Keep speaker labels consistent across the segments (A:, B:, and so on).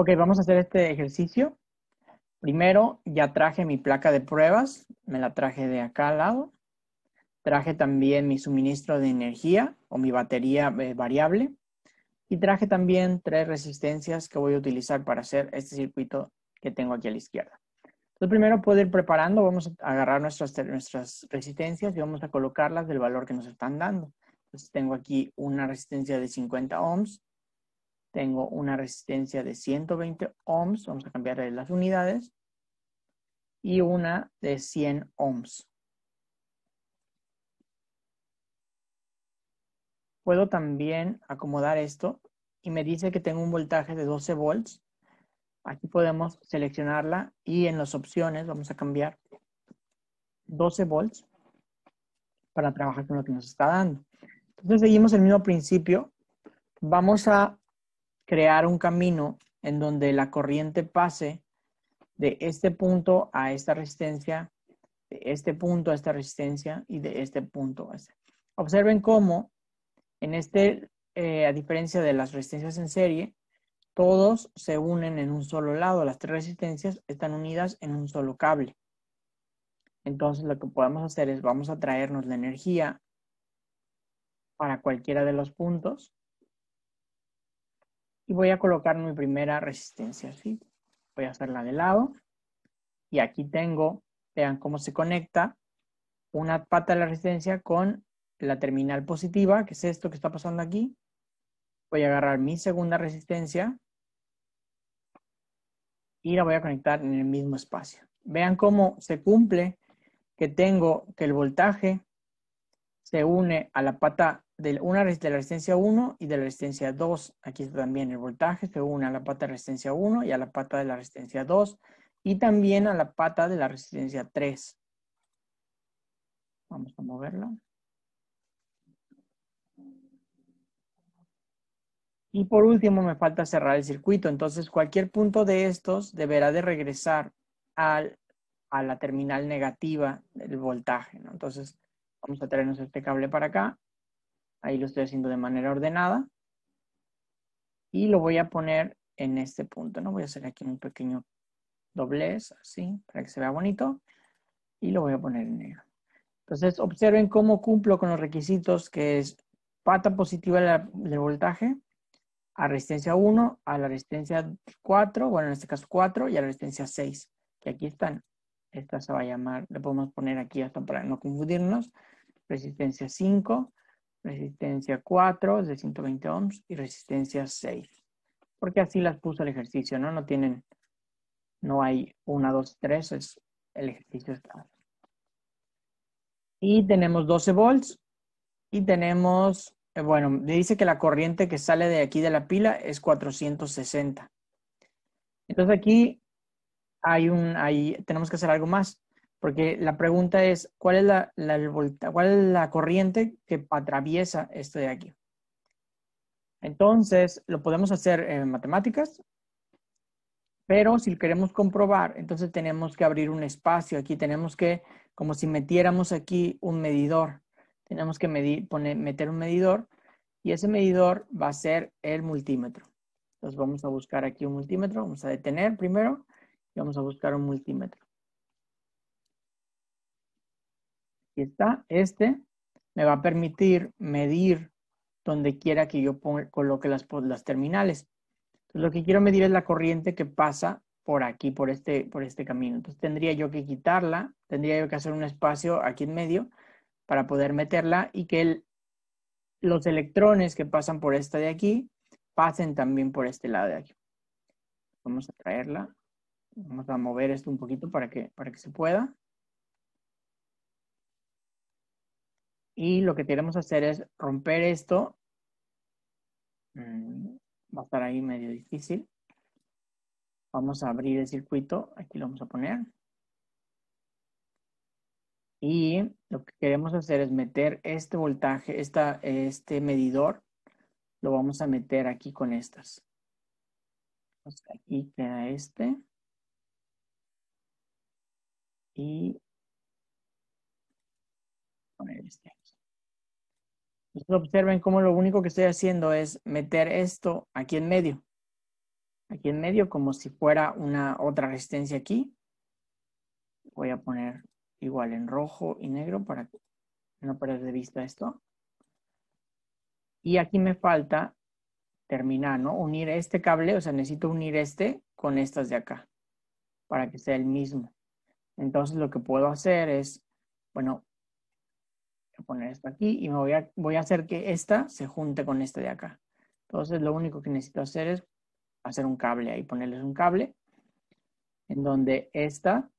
A: Ok, vamos a hacer este ejercicio. Primero, ya traje mi placa de pruebas, me la traje de acá al lado. Traje también mi suministro de energía o mi batería eh, variable. Y traje también tres resistencias que voy a utilizar para hacer este circuito que tengo aquí a la izquierda. Entonces, primero puedo ir preparando, vamos a agarrar nuestras, nuestras resistencias y vamos a colocarlas del valor que nos están dando. Entonces, tengo aquí una resistencia de 50 ohms, tengo una resistencia de 120 ohms, vamos a cambiarle las unidades, y una de 100 ohms. Puedo también acomodar esto y me dice que tengo un voltaje de 12 volts. Aquí podemos seleccionarla y en las opciones vamos a cambiar 12 volts para trabajar con lo que nos está dando. Entonces seguimos el mismo principio. Vamos a crear un camino en donde la corriente pase de este punto a esta resistencia, de este punto a esta resistencia y de este punto a este. Observen cómo en este, eh, a diferencia de las resistencias en serie, todos se unen en un solo lado. Las tres resistencias están unidas en un solo cable. Entonces lo que podemos hacer es vamos a traernos la energía para cualquiera de los puntos y voy a colocar mi primera resistencia así. Voy a hacerla de lado. Y aquí tengo, vean cómo se conecta una pata de la resistencia con la terminal positiva, que es esto que está pasando aquí. Voy a agarrar mi segunda resistencia y la voy a conectar en el mismo espacio. Vean cómo se cumple que tengo que el voltaje se une a la pata de una de la resistencia 1 y de la resistencia 2. Aquí está también el voltaje, se une a la pata de resistencia 1 y a la pata de la resistencia 2 y también a la pata de la resistencia 3. Vamos a moverla. Y por último me falta cerrar el circuito. Entonces cualquier punto de estos deberá de regresar a la terminal negativa del voltaje. Entonces vamos a traernos este cable para acá Ahí lo estoy haciendo de manera ordenada. Y lo voy a poner en este punto, ¿no? Voy a hacer aquí un pequeño doblez, así, para que se vea bonito. Y lo voy a poner en negro. Entonces, observen cómo cumplo con los requisitos que es pata positiva del voltaje, a resistencia 1, a la resistencia 4, bueno, en este caso 4, y a la resistencia 6, que aquí están. Esta se va a llamar, le podemos poner aquí hasta para no confundirnos, resistencia 5, resistencia 4 es de 120 ohms y resistencia 6. Porque así las puso el ejercicio, ¿no? No tienen, no hay 1, 2, 3, es el ejercicio Y tenemos 12 volts y tenemos, eh, bueno, dice que la corriente que sale de aquí de la pila es 460. Entonces aquí hay un, hay, tenemos que hacer algo más. Porque la pregunta es, ¿cuál es la, corriente que atraviesa esto de aquí? Entonces, lo podemos hacer en matemáticas, pero si queremos comprobar, entonces tenemos que abrir un espacio aquí, tenemos que, como si metiéramos aquí un medidor, tenemos que medir, poner, meter un medidor y ese medidor va a ser el multímetro. Entonces vamos a buscar aquí un multímetro, vamos a detener primero y vamos a buscar un multímetro. Aquí está. Este me va a permitir medir donde quiera que yo coloque las, pues, las terminales. Entonces, lo que quiero medir es la corriente que pasa por aquí, por este, por este camino. Entonces tendría yo que quitarla, tendría yo que hacer un espacio aquí en medio para poder meterla y que los electrones que pasan por esta de aquí pasen también por este lado de aquí. Vamos a traerla. Vamos a mover esto un poquito para que, para que se pueda. Y lo que queremos hacer es romper esto. Mm, va a estar ahí medio difícil. Vamos a abrir el circuito. Aquí lo vamos a poner. Y lo que queremos hacer es meter este voltaje, esta, este medidor, lo vamos a meter aquí con estas. aquí queda este. Y poner este observen cómo lo único que estoy haciendo es meter esto aquí en medio. Aquí en medio como si fuera una otra resistencia aquí. Voy a poner igual en rojo y negro para no perder de vista esto. Y aquí me falta terminar, ¿no? Unir este cable, o sea, necesito unir este con estas de acá para que sea el mismo. Entonces lo que puedo hacer es, bueno, poner esto aquí y me voy a, voy a hacer que esta se junte con esta de acá. Entonces lo único que necesito hacer es hacer un cable ahí, ponerles un cable en donde esta,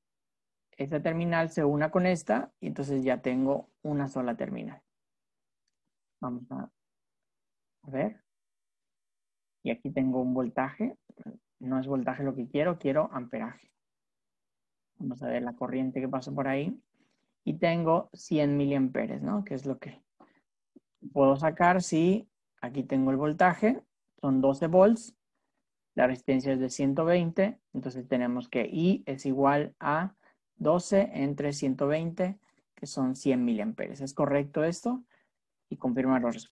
A: esta terminal se una con esta y entonces ya tengo una sola terminal. Vamos a ver. Y aquí tengo un voltaje. No es voltaje lo que quiero, quiero amperaje. Vamos a ver la corriente que pasa por ahí y tengo 100 miliamperes, ¿no? Que es lo que puedo sacar si aquí tengo el voltaje, son 12 volts, la resistencia es de 120, entonces tenemos que I es igual a 12 entre 120, que son 100 miliamperes. ¿Es correcto esto? Y confirmar los resultados.